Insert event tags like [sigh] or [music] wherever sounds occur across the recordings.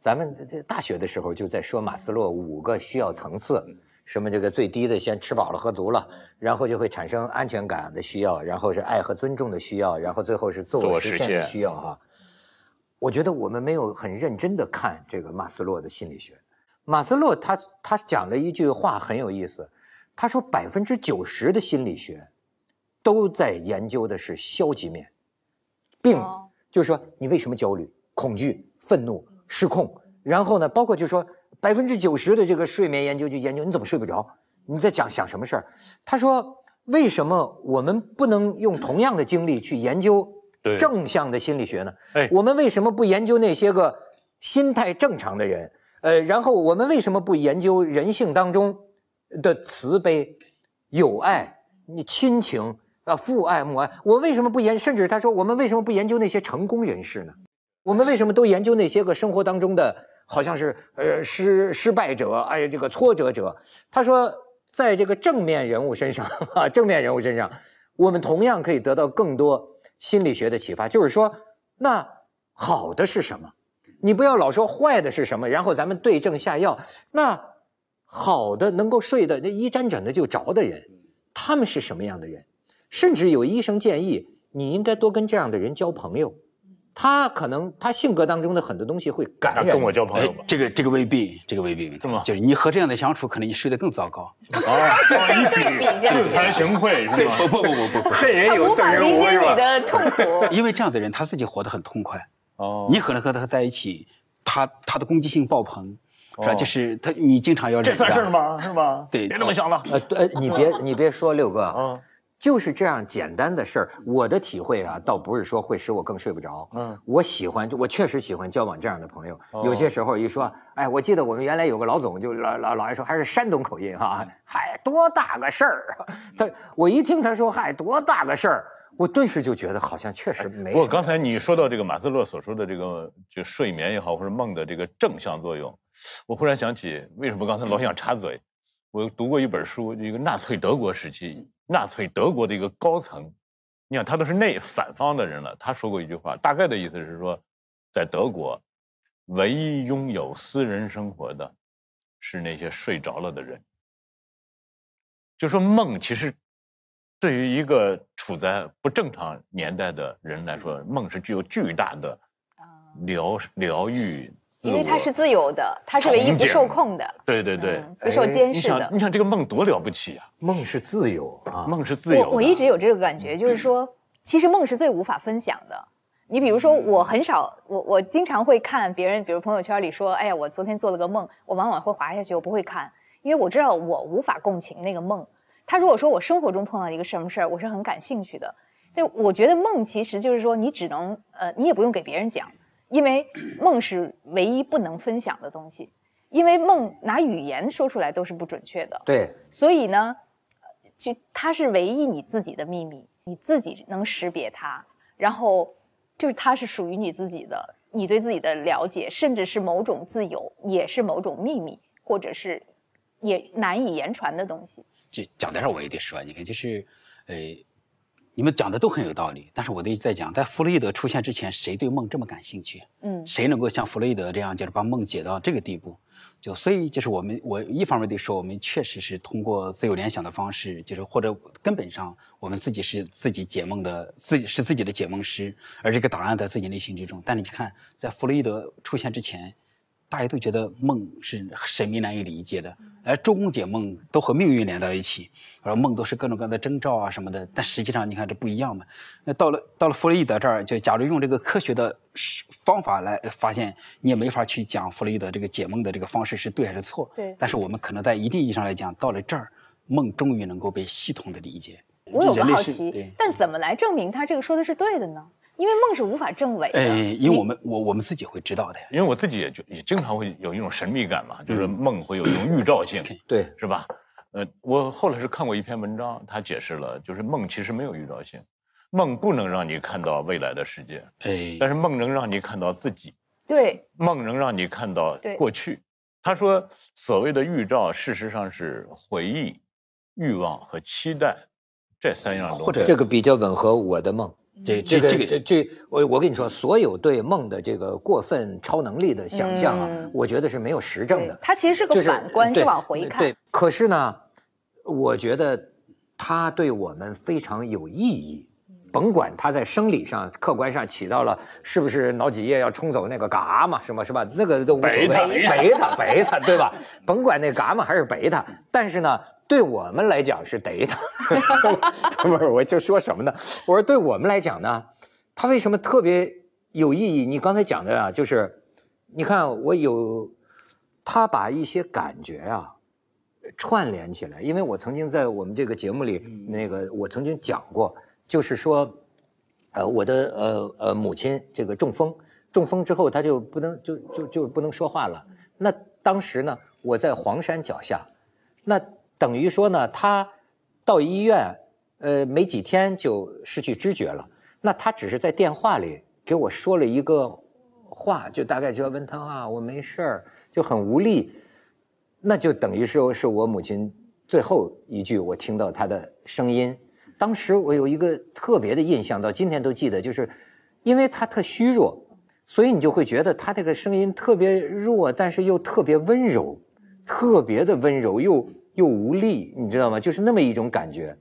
咱们这这大学的时候就在说马斯洛五个需要层次，什么这个最低的先吃饱了喝足了，然后就会产生安全感的需要，然后是爱和尊重的需要，然后最后是自我实现的需要。哈，我觉得我们没有很认真的看这个马斯洛的心理学。马斯洛他他讲了一句话很有意思，他说百分之九十的心理学，都在研究的是消极面，并就是说你为什么焦虑、恐惧、愤怒。失控，然后呢？包括就说百分之九十的这个睡眠研究，就研究你怎么睡不着，你在讲想什么事儿？他说为什么我们不能用同样的精力去研究正向的心理学呢？哎，我们为什么不研究那些个心态正常的人？呃，然后我们为什么不研究人性当中的慈悲、友爱、亲情啊、父爱母爱？我为什么不研？甚至他说我们为什么不研究那些成功人士呢？我们为什么都研究那些个生活当中的好像是呃失失败者，哎呀这个挫折者？他说，在这个正面人物身上啊，正面人物身上，我们同样可以得到更多心理学的启发。就是说，那好的是什么？你不要老说坏的是什么，然后咱们对症下药。那好的能够睡的那一沾枕头就着的人，他们是什么样的人？甚至有医生建议，你应该多跟这样的人交朋友。他可能，他性格当中的很多东西会感到跟我交朋友吗？这个，这个未必，这个未必。是吗？就是你和这样的相处，可能你睡得更糟糕。哦，对比一下，自惭形秽，是吗？不不不不不，这也有。无法理解你的痛苦。[laughs] 因为这样的人他自己活得很痛快。哦。你可能和他在一起，他他的攻击性爆棚，是吧？就是他，你经常要。这算事儿吗？是吗？对。别那么想了。呃，对，你别，你别说，六哥。嗯。就是这样简单的事儿，我的体会啊，倒不是说会使我更睡不着。嗯，我喜欢，我确实喜欢交往这样的朋友。有些时候一说，哎，我记得我们原来有个老总，就老老老爱说，还是山东口音哈，嗨，多大个事儿啊！[laughs] 他，我一听他说嗨，多大个事儿，我顿时就觉得好像确实没。不刚才你说到这个马斯洛所说的这个就睡眠也好或者梦的这个正向作用，我忽然想起为什么刚才老想插嘴，我读过一本书，一个纳粹德国时期。纳粹德国的一个高层，你看他都是内反方的人了。他说过一句话，大概的意思是说，在德国，唯一拥有私人生活的，是那些睡着了的人。就说梦，其实对于一个处在不正常年代的人来说，梦是具有巨大的疗疗愈。因为它是自由的，它是唯一不受控的。对对对，不受监视的。你想这个梦多了不起啊！梦是自由啊，梦是自由。我我一直有这个感觉，就是说，其实梦是最无法分享的。你比如说，我很少，我我经常会看别人，比如朋友圈里说，哎呀，我昨天做了个梦，我往往会滑下去，我不会看，因为我知道我无法共情那个梦。他如果说我生活中碰到一个什么事儿，我是很感兴趣的。但我觉得梦其实就是说，你只能呃，你也不用给别人讲。因为梦是唯一不能分享的东西，[clears throat] 因为梦拿语言说出来都是不准确的。对，所以呢，就它是唯一你自己的秘密，你自己能识别它，然后就是它是属于你自己的，你对自己的了解，甚至是某种自由，也是某种秘密，或者是也难以言传的东西。这讲点上我也得说，你看就是，呃。你们讲的都很有道理，但是我对在讲，在弗洛伊德出现之前，谁对梦这么感兴趣？嗯，谁能够像弗洛伊德这样，就是把梦解到这个地步？就所以就是我们，我一方面得说，我们确实是通过自由联想的方式，就是或者根本上，我们自己是自己解梦的，自己是自己的解梦师，而这个答案在自己内心之中。但你看，在弗洛伊德出现之前。大家都觉得梦是神秘难以理解的，而周公解梦都和命运连到一起，而梦都是各种各样的征兆啊什么的。但实际上，你看这不一样嘛。那到了到了弗洛伊德这儿，就假如用这个科学的方法来发现，你也没法去讲弗洛伊德这个解梦的这个方式是对还是错。对。但是我们可能在一定意义上来讲，到了这儿，梦终于能够被系统的理解。我有个好奇，但怎么来证明他这个说的是对的呢？因为梦是无法证伪的，因为我们我我们自己会知道的。呀。因为我自己也就也经常会有一种神秘感嘛，就是梦会有一种预兆性，对，是吧？呃，我后来是看过一篇文章，他解释了，就是梦其实没有预兆性，梦不能让你看到未来的世界，哎，但是梦能让你看到自己，对，梦能让你看到过去。他说，所谓的预兆，事实上是回忆、欲望和期待这三样，或者这个比较吻合我的梦。这这个这这，我我跟你说，所有对梦的这个过分超能力的想象啊，我觉得是没有实证的。它其实是个反观，是往回看。对，可是呢，我觉得它对我们非常有意义。甭管他在生理上、客观上起到了是不是脑脊液要冲走那个伽马，什么是吧？那个都无所谓，白它白它对吧？甭管那伽马还是白他，但是呢，对我们来讲是得他。哥们儿，我就说什么呢？我说对我们来讲呢，它为什么特别有意义？你刚才讲的啊，就是你看我有，他把一些感觉啊串联起来，因为我曾经在我们这个节目里那个我曾经讲过。就是说，呃，我的呃呃母亲这个中风，中风之后她就不能就就就不能说话了。那当时呢，我在黄山脚下，那等于说呢，她到医院，呃，没几天就失去知觉了。那她只是在电话里给我说了一个话，就大概就要问他啊，我没事儿，就很无力。那就等于是是我母亲最后一句我听到她的声音。当时我有一个特别的印象，到今天都记得，就是因为他特虚弱，所以你就会觉得他这个声音特别弱，但是又特别温柔，特别的温柔又又无力，你知道吗？就是那么一种感觉。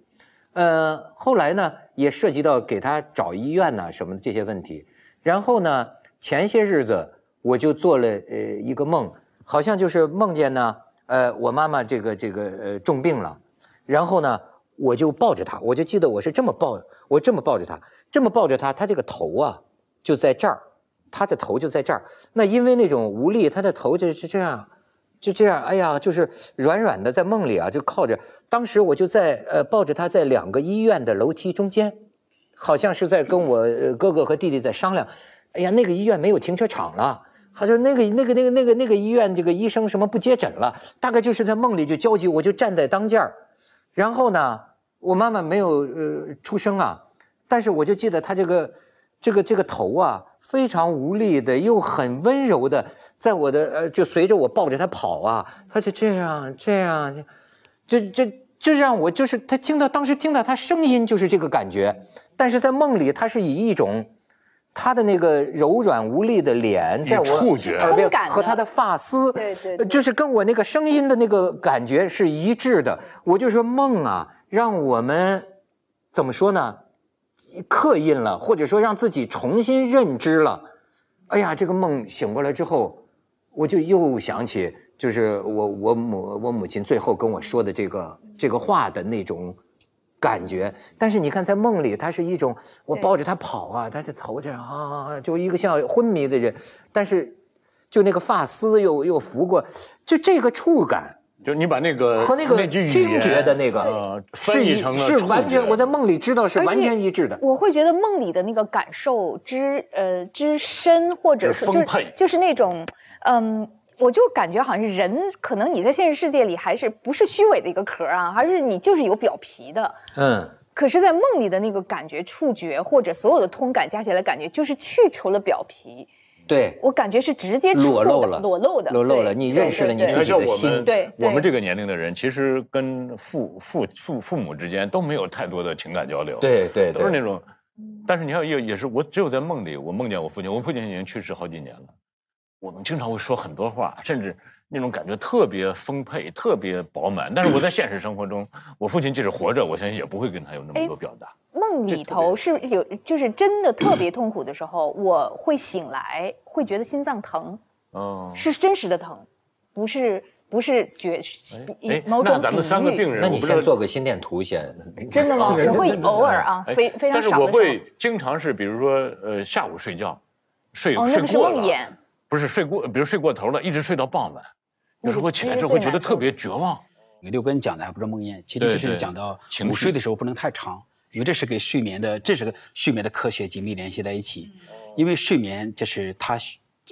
呃，后来呢，也涉及到给他找医院呐什么这些问题。然后呢，前些日子我就做了呃一个梦，好像就是梦见呢，呃，我妈妈这个这个呃重病了，然后呢。我就抱着他，我就记得我是这么抱，我这么抱着他，这么抱着他，他这个头啊，就在这儿，他的头就在这儿。那因为那种无力，他的头就是这样，就这样，哎呀，就是软软的，在梦里啊，就靠着。当时我就在呃抱着他在两个医院的楼梯中间，好像是在跟我哥哥和弟弟在商量，哎呀，那个医院没有停车场了，好像那个那个那个那个那个医院这个医生什么不接诊了，大概就是在梦里就焦急，我就站在当间儿，然后呢。我妈妈没有呃出生啊，但是我就记得她这个，这个这个头啊非常无力的，又很温柔的，在我的呃就随着我抱着她跑啊，她就这样这样，就就就就让我就是她听到当时听到她声音就是这个感觉，但是在梦里她是以一种她的那个柔软无力的脸在我耳边和她的发丝，对对，就是跟我那个声音的那个感觉是一致的，我就说梦啊。让我们怎么说呢？刻印了，或者说让自己重新认知了。哎呀，这个梦醒过来之后，我就又想起，就是我我母我母亲最后跟我说的这个这个话的那种感觉。但是你看，在梦里，他是一种我抱着他跑啊，他的头这样啊，就一个像昏迷的人，但是就那个发丝又又拂过，就这个触感。就你把那个和那个听觉的那个翻译成了是完全，我在梦里知道是完全一致的。我会觉得梦里的那个感受之呃之深，或者是就是就是那种嗯，我就感觉好像人可能你在现实世界里还是不是虚伪的一个壳啊，而是你就是有表皮的。嗯，可是，在梦里的那个感觉、触觉或者所有的通感加起来，感觉就是去除了表皮。对，我感觉是直接裸露了，裸露的，裸露了。你认识了你自己的心。对，我们这个年龄的人，其实跟父父父父母之间都没有太多的情感交流。对对，都是那种。但是你看，也也是，我只有在梦里，我梦见我父亲。我父亲已经去世好几年了。我们经常会说很多话，甚至那种感觉特别丰沛、特别饱满。[clears throat] 但是我在现实生活中，我父亲即使活着，我相信也不会跟他有那么多表达。梦里头是有，就是真的特别痛苦的时候，我会醒来。会觉得心脏疼，哦，是真实的疼，不是不是觉某种比那咱们三个病人，那你先做个心电图先。真的吗？[laughs] 我会偶尔啊，非非常少但是我会经常是，比如说，呃，下午睡觉，睡睡过。了，不是睡过，比如睡过头了，一直睡到傍晚。有时候起来之后会觉得特别绝望。你六根讲的还不是梦魇，其实就是讲到午睡的时候不能太长。因为这是跟睡眠的，这是个睡眠的科学紧密联系在一起。因为睡眠就是它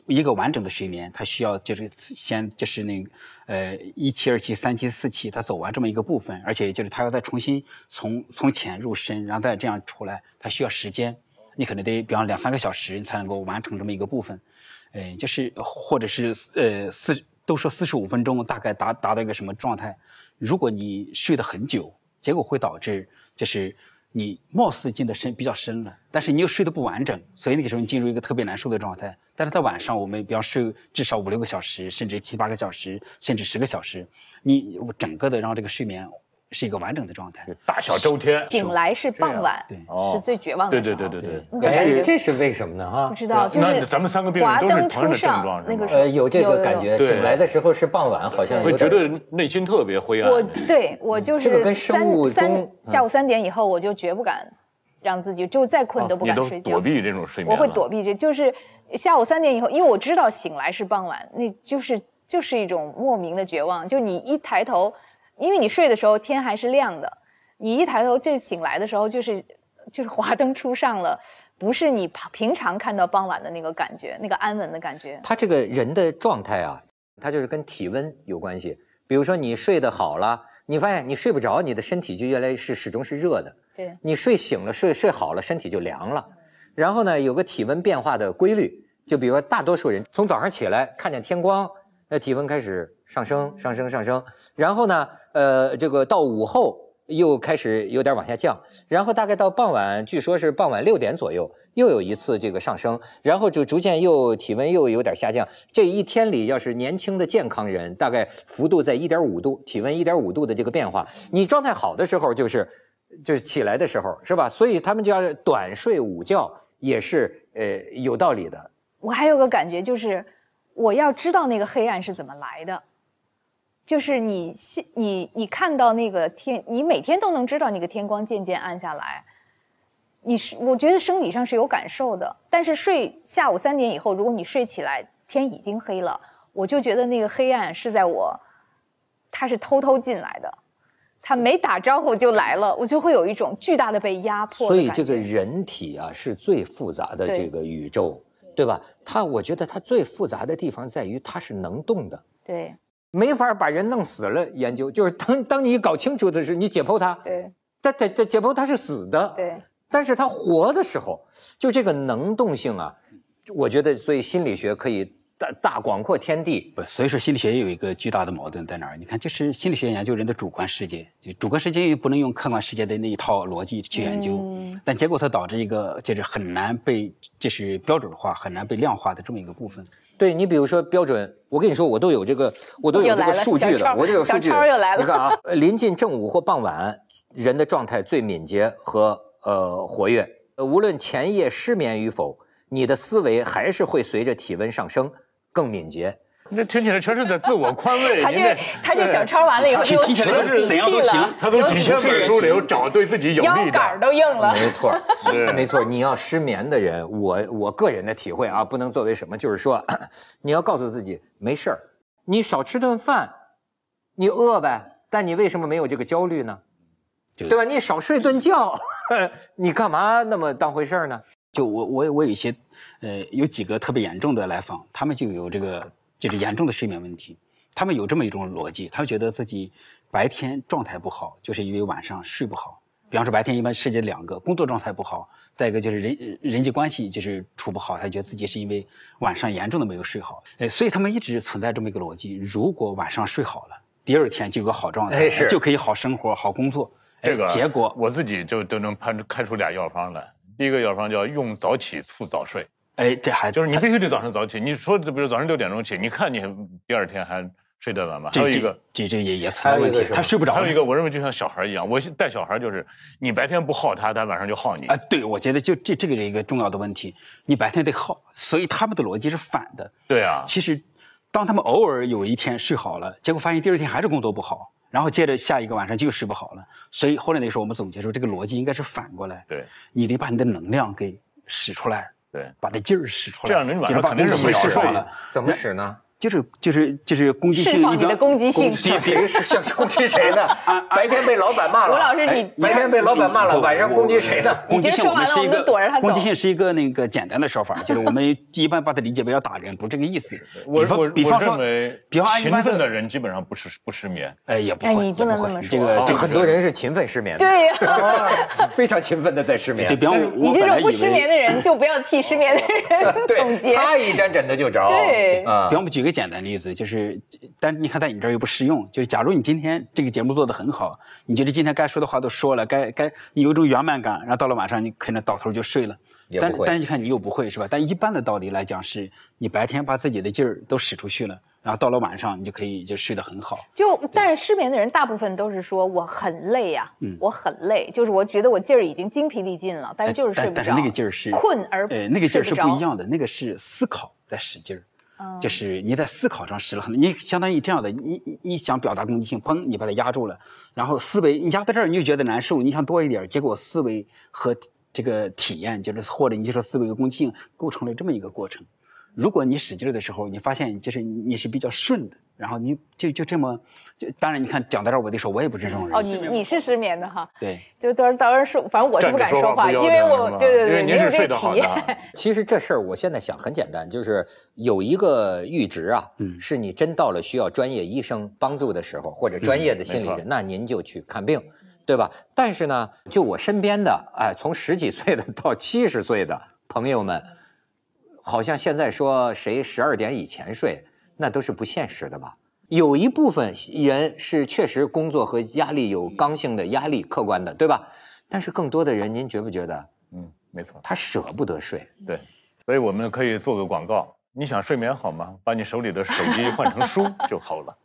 一个完整的睡眠，它需要就是先就是那个呃一期、二期、三期、四期，它走完这么一个部分，而且就是它要再重新从从浅入深，然后再这样出来，它需要时间。你可能得比方两三个小时，你才能够完成这么一个部分。呃，就是或者是呃四都说四十五分钟大概达达到一个什么状态，如果你睡得很久，结果会导致就是。你貌似进的深比较深了，但是你又睡得不完整，所以那个时候你进入一个特别难受的状态。但是在晚上，我们比方睡至少五六个小时，甚至七八个小时，甚至十个小时，你整个的让这个睡眠。是一个完整的状态，大小周天。醒来是傍晚，对，是最绝望的。对对对对对。这是这是为什么呢？哈，不知道。那咱们三个病人都是同样的症状，是吧？呃，有这个感觉。醒来的时候是傍晚，好像会觉得内心特别灰暗。我对我就是。这个跟生物三下午三点以后，我就绝不敢让自己就再困都不敢睡觉。躲避这种睡眠我会躲避，这就是下午三点以后，因为我知道醒来是傍晚，那就是就是一种莫名的绝望，就你一抬头。因为你睡的时候天还是亮的，你一抬头这醒来的时候就是就是华灯初上了，不是你平常看到傍晚的那个感觉，那个安稳的感觉。他这个人的状态啊，他就是跟体温有关系。比如说你睡得好了，你发现你睡不着，你的身体就越来越是始终是热的。对。你睡醒了，睡睡好了，身体就凉了。然后呢，有个体温变化的规律，就比如说大多数人从早上起来看见天光，那体温开始。上升，上升，上升，然后呢，呃，这个到午后又开始有点往下降，然后大概到傍晚，据说是傍晚六点左右又有一次这个上升，然后就逐渐又体温又有点下降。这一天里，要是年轻的健康人，大概幅度在一点五度，体温一点五度的这个变化，你状态好的时候就是就是起来的时候，是吧？所以他们就要短睡午觉，也是呃有道理的。我还有个感觉就是，我要知道那个黑暗是怎么来的。就是你，你你看到那个天，你每天都能知道那个天光渐渐暗下来。你是，我觉得生理上是有感受的。但是睡下午三点以后，如果你睡起来，天已经黑了，我就觉得那个黑暗是在我，它是偷偷进来的，它没打招呼就来了，我就会有一种巨大的被压迫。所以这个人体啊，是最复杂的这个宇宙，对吧？它，我觉得它最复杂的地方在于它是能动的。对。没法把人弄死了，研究就是当当你搞清楚的时候，你解剖他，对，他他他解剖他是死的，对，但是他活的时候，就这个能动性啊，我觉得所以心理学可以大大广阔天地。不，所以说心理学也有一个巨大的矛盾在哪儿？你看，就是心理学研究人的主观世界，就主观世界又不能用客观世界的那一套逻辑去研究，但结果它导致一个就是很难被就是标准化、很难被量化的这么一个部分。对你，比如说标准，我跟你说，我都有这个，我都有这个数据了我都有数据。超又来了，你看啊，临近正午或傍晚，人的状态最敏捷和呃活跃。无论前夜失眠与否，你的思维还是会随着体温上升更敏捷。那听起来全是在自我宽慰，[laughs] 他为他这小抄完了以后，他都提是了样都行，他都几千本书里有找对自己有利的，腰杆儿都硬了。没错，[laughs] 没错。你要失眠的人，我我个人的体会啊，不能作为什么，就是说，你要告诉自己没事儿，你少吃顿饭，你饿呗。但你为什么没有这个焦虑呢？对吧？你少睡顿觉，[laughs] 你干嘛那么当回事儿呢？就我我我有一些，呃，有几个特别严重的来访，他们就有这个。就是严重的睡眠问题，他们有这么一种逻辑，他们觉得自己白天状态不好，就是因为晚上睡不好。比方说白天一般涉及两个，工作状态不好，再一个就是人人际关系就是处不好，他觉得自己是因为晚上严重的没有睡好。哎，所以他们一直存在这么一个逻辑：如果晚上睡好了，第二天就有个好状态，就可以好生活、好工作。这个结果我自己就都能判开出俩药方来。第一个药方叫用早起促早睡。哎，这还就是你必须得早上早起。你说，比如早上六点钟起，你看你第二天还睡得晚吗？还有一个，这这也也存在问题，他睡不着。还有一个，我认为就像小孩一样，我带小孩就是，你白天不耗他，他晚上就耗你啊。对，我觉得就这这个是一个重要的问题，你白天得耗。所以他们的逻辑是反的。对啊。其实，当他们偶尔有一天睡好了，结果发现第二天还是工作不好，然后接着下一个晚上又睡不好了。所以后来那时候我们总结出这个逻辑应该是反过来。对，你得把你的能量给使出来。对，把这劲儿使出来，这样人软了肯定是会失帅的。怎么使呢？就是就是就是攻击性，你的攻击性，别平时像攻击谁呢？[laughs] 白天被老板骂了，吴老师你白天被老板骂了，晚上攻击谁呢？攻击性我们是，一个躲着他攻击性是一个那个简单的说法，就是我们一般把它理解为要打人，不是这个意思。我 [laughs] 我比方说，比方勤奋的人基本上不是不失眠，哎也不哎你不能这么说，这个这很多人是勤奋失眠的，对呀，[laughs] 非常勤奋的在失眠。对，比方我你这种不失眠的人就不要替失眠的人总结。他一沾枕头就着，对啊，比方举个。个简单例子就是，但你看在你这儿又不适用。就是假如你今天这个节目做得很好，你觉得今天该说的话都说了，该该你有种圆满感，然后到了晚上你可能倒头就睡了。但但是你看你又不会是吧？但一般的道理来讲，是你白天把自己的劲儿都使出去了，然后到了晚上你就可以就睡得很好。就但是失眠的人大部分都是说我很累呀，嗯，我很累，就是我觉得我劲儿已经精疲力尽了，但是就是睡不着。但但那个劲儿是困而呃那个劲儿是不一样的，那个是思考在使劲儿。就是你在思考上失了很你相当于这样的，你你想表达攻击性，砰，你把它压住了，然后思维你压在这儿你就觉得难受，你想多一点，结果思维和这个体验就是或者你就说思维和攻击性，构成了这么一个过程。如果你使劲的时候，你发现就是你是比较顺的，然后你就就这么就当然你看讲到这儿，我得说，我也不是这种人。哦，你你是失眠的哈？对，就当到当然说，反正我是不敢说话，因为我对对对，您睡得好的。[laughs] 其实这事儿我现在想很简单，就是有一个阈值啊，是你真到了需要专业医生帮助的时候，或者专业的心理人，那您就去看病，对吧？但是呢，就我身边的哎，从十几岁的到七十岁的朋友们。好像现在说谁十二点以前睡，那都是不现实的吧？有一部分人是确实工作和压力有刚性的压力，客观的，对吧？但是更多的人，您觉不觉得？嗯，没错，他舍不得睡。对，所以我们可以做个广告。你想睡眠好吗？把你手里的手机换成书就好了。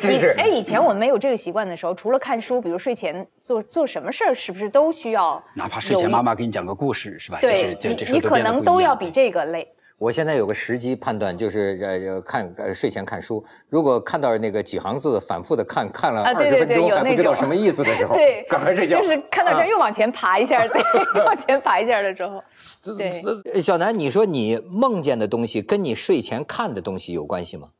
就 [laughs] 是哎，以前我们没有这个习惯的时候，除了看书，比如睡前做做什么事儿，是不是都需要？哪怕睡前妈妈给你讲个故事，是吧？对，你你可能都要比这个累。我现在有个时机判断，就是呃，看呃睡前看书，如果看到那个几行字，反复的看看了二十分钟还不知道什么意思的时候，[laughs] 对，赶快睡觉。就是看到这儿又往前爬一下，再 [laughs] 往前爬一下的时候。[laughs] 对，小南，你说你梦见的东西跟你睡前看的东西有关系吗？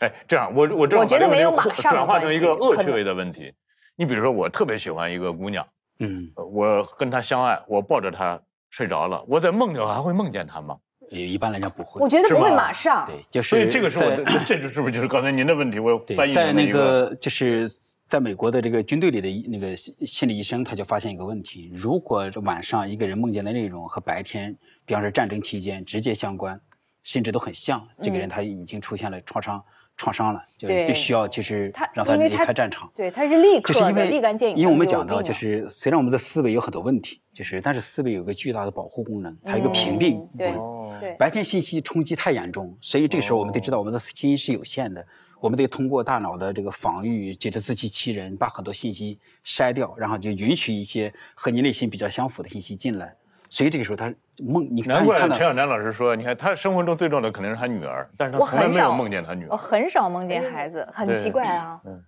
哎，这样，我我我觉得没有马上转化成一个恶趣味的问题。你比如说，我特别喜欢一个姑娘，嗯，我跟她相爱，我抱着她。睡着了，我在梦里还会梦见他吗？也一般来讲不会，我觉得不会马上。对，就是。所以这个是我，这是不是就是刚才您的问题？我翻译。在那个，就是在美国的这个军队里的那个心理医生，他就发现一个问题：如果晚上一个人梦见的内容和白天，比方说战争期间直接相关，甚至都很像，这个人他已经出现了创伤。创伤了，就就需要就是让他离开战场，对，他是立刻立竿见影，因为我们讲到就是虽然我们的思维有很多问题，就是但是思维有个巨大的保护功能，还有个屏蔽功能。对，白天信息冲击太严重，所以这个时候我们得知道我们的基因是有限的，我们得通过大脑的这个防御，接着自欺欺人，把很多信息筛掉，然后就允许一些和你内心比较相符的信息进来。所以这个时候他。梦，你难怪陈小南老师说，你看他生活中最重要的肯定是他女儿，但是他从来没有梦见他女儿。我很少梦见孩子，很奇怪啊。嗯，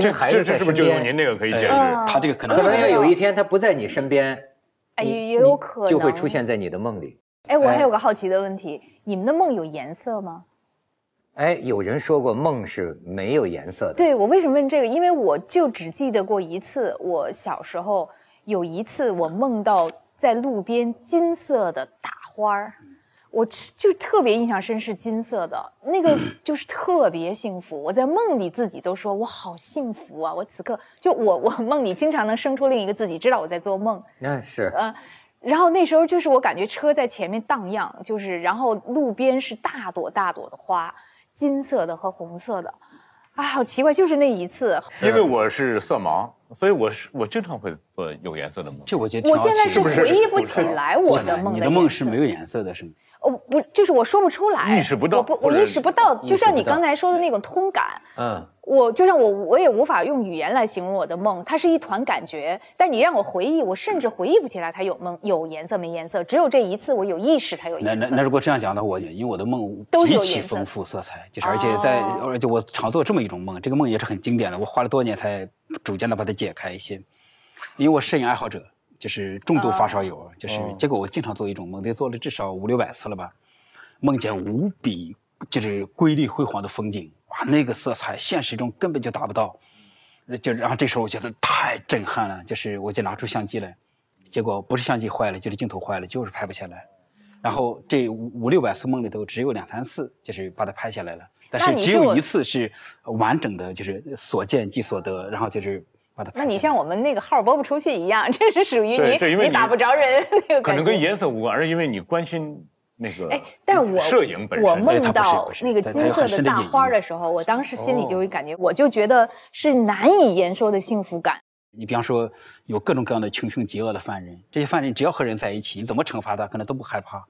这孩子是不是就用您这个可以解释？他这个可能可能要有一天他不在你身边，也也有可能就会出现在你的梦里。哎，我还有个好奇的问题，你们的梦有颜色吗？哎，有人说过梦是没有颜色的。对我为什么问这个？因为我就只记得过一次，我小时候有一次我梦到。在路边金色的大花儿，我就特别印象深是金色的，那个 [clears throat] 就是特别幸福。我在梦里自己都说我好幸福啊！我此刻就我我梦里经常能生出另一个自己，知道我在做梦。那是。嗯，然后那时候就是我感觉车在前面荡漾，就是然后路边是大朵大朵的花，金色的和红色的。啊，好奇怪，就是那一次，因为我是色盲，所以我是我经常会做有颜色的梦。这我觉得，我现在是回忆不起来我的梦。你的梦是没有颜色的，是吗？我不，就是我说不出来，意识不到，我意识不到，就像你刚才说的那种通感。嗯。我就像我，我也无法用语言来形容我的梦，它是一团感觉。但你让我回忆，我甚至回忆不起来，它有梦有颜色没颜色。只有这一次，我有意识，它有颜色。那那那如果这样讲的话，我因为我的梦 [laughs] 极其丰富色彩，就是而且在而且我常做这么一种梦，这个梦也是很经典的。我花了多年才逐渐的把它解开一些。因为我摄影爱好者，就是重度发烧友，就是结果我经常做一种梦，得做了至少五六百次了吧，梦见无比就是瑰丽辉煌的风景。哇，那个色彩现实中根本就达不到，就然后这时候我觉得太震撼了，就是我就拿出相机来，结果不是相机坏了，就是镜头坏了，就是拍不下来。然后这五五六百次梦里头，只有两三次就是把它拍下来了，但是只有一次是完整的，就是所见即所得，然后就是把它。那你像我们那个号播不出去一样，这是属于你你打不着人。可能跟颜色无关，而是因为你关心。那个，哎，但是我我梦到那个金色的大花的时候，我当时心里就会感觉，我就觉得是难以言说的幸福感。你比方说，有各种各样的穷凶极恶的犯人，这些犯人只要和人在一起，你怎么惩罚他，可能都不害怕。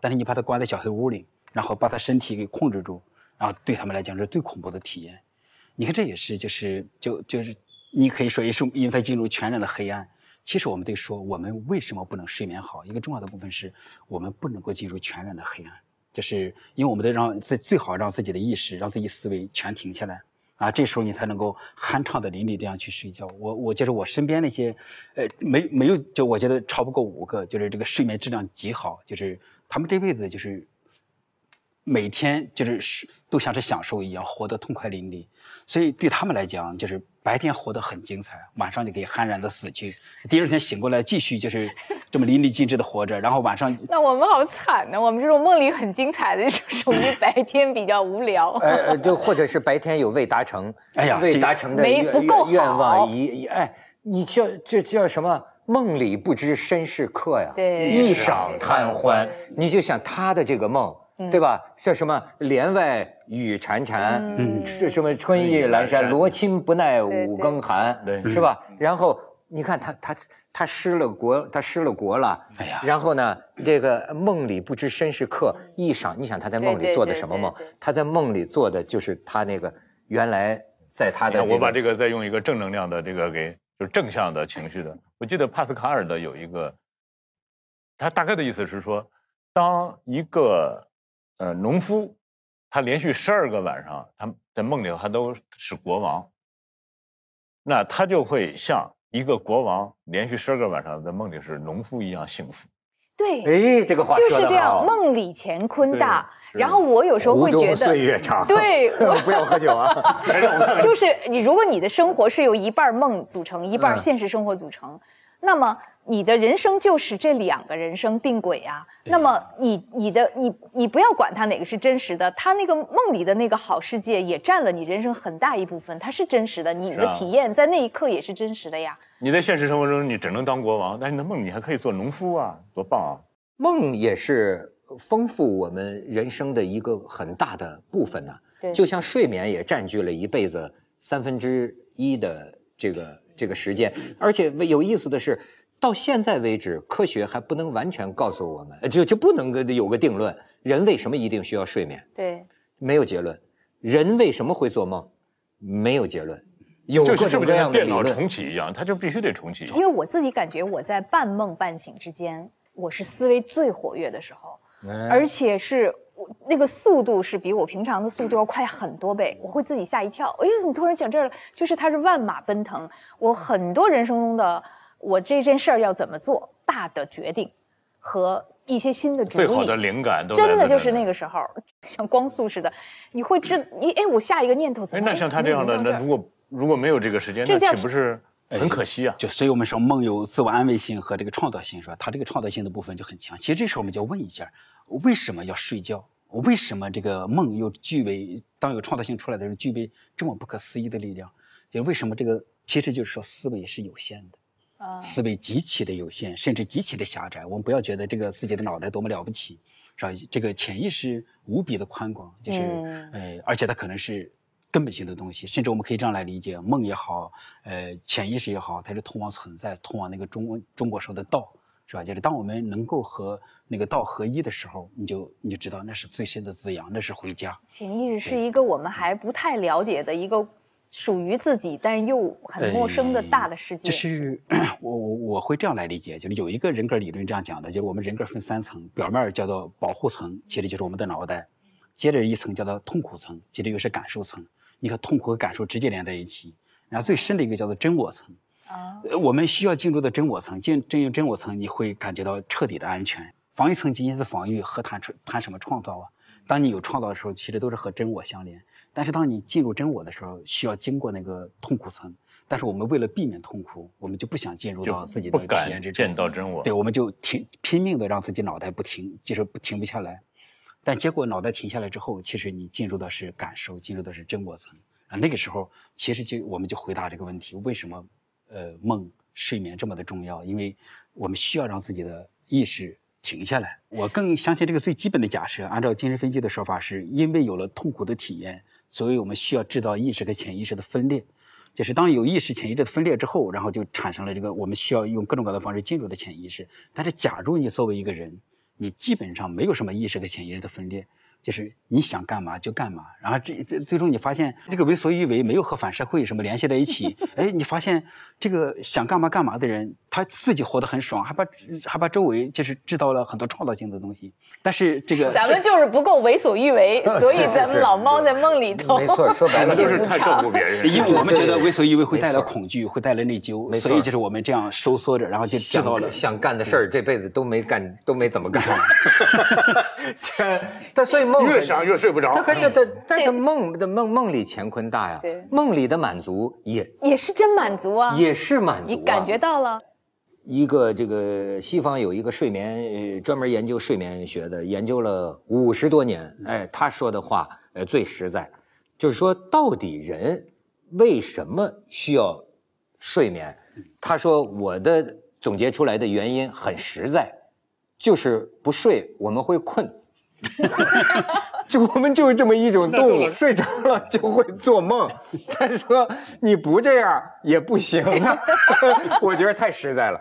但是你把他关在小黑屋里，然后把他身体给控制住，然后对他们来讲是最恐怖的体验。你看，这也是就是就就是，你可以说也是，因为他进入全然的黑暗。其实我们得说，我们为什么不能睡眠好？一个重要的部分是，我们不能够进入全然的黑暗，就是因为我们得让最最好让自己的意识、让自己思维全停下来，啊，这时候你才能够酣畅的淋漓这样去睡觉。我我就是我身边那些，呃，没没有就我觉得超不过五个，就是这个睡眠质量极好，就是他们这辈子就是。每天就是都像是享受一样，活得痛快淋漓，所以对他们来讲，就是白天活得很精彩，晚上就可以酣然的死去，第二天醒过来继续就是 [laughs] 这么淋漓尽致的活着，然后晚上。[laughs] 那我们好惨呢！我们这种梦里很精彩的就是属于白天比较无聊。呃，[laughs] 就或者是白天有未达成，哎呀，未达成的没不够愿望，一哎，你叫这叫什么？梦里不知身是客呀，对，一晌贪欢，你就想他的这个梦。对吧？像什么帘外雨潺潺，是什么春意阑珊，罗衾不耐五更寒，是吧？然后你看他，他他失了国，他失了国了，哎呀！然后呢，这个梦里不知身是客，一晌你想他在梦里做的什么梦？他在梦里做的就是他那个原来在他的。我把这个再用一个正能量的这个给，就是正向的情绪的。我记得帕斯卡尔的有一个，他大概的意思是说，当一个。呃，农夫，他连续十二个晚上，他在梦里他都是国王，那他就会像一个国王连续十二个晚上在梦里是农夫一样幸福。对，哎，这个话说这好，梦里乾坤大。然后我有时候会觉得，对，[laughs] 不要喝酒啊。[laughs] 就是你，如果你的生活是由一半梦组成，一半现实生活组成，那么。你的人生就是这两个人生并轨呀。那么你、你的、你、你不要管他哪个是真实的，他那个梦里的那个好世界也占了你人生很大一部分，它是真实的。你的体验在那一刻也是真实的呀。你在现实生活中你只能当国王，但你的梦你还可以做农夫啊，多棒啊！梦也是丰富我们人生的一个很大的部分呢。对，就像睡眠也占据了一辈子三分之一的这个这个时间，而且有意思的是。到现在为止，科学还不能完全告诉我们，就就不能有个定论。人为什么一定需要睡眠？对，没有结论。人为什么会做梦？没有结论。有各种各样的理论。电脑重启一样，它就必须得重启。因为我自己感觉我在半梦半醒之间，我是思维最活跃的时候，而且是那个速度是比我平常的速度要快很多倍。我会自己吓一跳，哎呦，怎么突然想这了？就是它是万马奔腾，我很多人生中的。我这件事儿要怎么做？大的决定和一些新的主意，最好的灵感都真的就是那个时候，像光速似的。你会知你哎，我下一个念头怎么？哎，那像他这样的，那如果如果没有这个时间，那岂不是很可惜啊？就所以我们说梦有自我安慰性和这个创造性，是吧？他这个创造性的部分就很强。其实这时候我们就要问一下：为什么要睡觉？为什么这个梦又具备当有创造性出来的人具备这么不可思议的力量？就为什么这个？其实就是说思维是有限的。思维极其的有限，甚至极其的狭窄。我们不要觉得这个自己的脑袋多么了不起，是吧？这个潜意识无比的宽广，就是呃，而且它可能是根本性的东西。甚至我们可以这样来理解，梦也好，呃，潜意识也好，它是通往存在，通往那个中中国说的道，是吧？就是当我们能够和那个道合一的时候，你就你就知道那是最深的滋养，那是回家。潜意识是一个我们还不太了解的一个。属于自己，但是又很陌生的大的世界。就 [clears throat] 是我我我会这样来理解，就是有一个人格理论这样讲的，就是我们人格分三层，表面叫做保护层，其实就是我们的脑袋；接着一层叫做痛苦层，其实又是感受层。你看痛苦和感受直接连在一起，然后最深的一个叫做真我层。啊，我们需要进入的真我层，进进入真我层，你会感觉到彻底的安全。防御层仅仅是防御，和谈谈什么创造啊？当你有创造的时候，其实都是和真我相连。但是当你进入真我的时候，需要经过那个痛苦层。但是我们为了避免痛苦，我们就不想进入到自己的体验之中。见到真我。对，我们就停，拼命的让自己脑袋不停，就是不停不下来。但结果脑袋停下来之后，其实你进入的是感受，进入的是真我层啊。那个时候，其实就我们就回答这个问题：为什么呃梦睡眠这么的重要？因为我们需要让自己的意识停下来。我更相信这个最基本的假设，按照精神分析的说法，是因为有了痛苦的体验。所以我们需要制造意识和潜意识的分裂，就是当有意识潜意识的分裂之后，然后就产生了这个我们需要用各种各样的方式进入的潜意识。但是，假如你作为一个人，你基本上没有什么意识和潜意识的分裂。就是你想干嘛就干嘛，然后这这最终你发现这个为所欲为没有和反社会什么联系在一起。[laughs] 哎，你发现这个想干嘛干嘛的人，他自己活得很爽，还把还把周围就是制造了很多创造性的东西。但是这个咱们就是不够为所欲为，[laughs] 所以咱们老猫在梦里头。没错，说白了就是 [laughs] 太照顾别人，因为我们觉得为所欲为会带来恐惧，会带来内疚，所以就是我们这样收缩着，然后就想到了想干的事儿，这辈子都没干，都没怎么干。但所以。越想越睡不着。他肯定，他但是梦的梦梦里乾坤大呀，梦里的满足也也是真满足啊，也是满足。你感觉到了？一个这个西方有一个睡眠专门研究睡眠学的，研究了五十多年。哎，他说的话呃最实在，就是说到底人为什么需要睡眠？他说我的总结出来的原因很实在，就是不睡我们会困。哈哈哈哈哈！就我们就是这么一种动物，[laughs] 睡着了就会做梦。他 [laughs] 说：“你不这样也不行啊！” [laughs] 我觉得太实在了。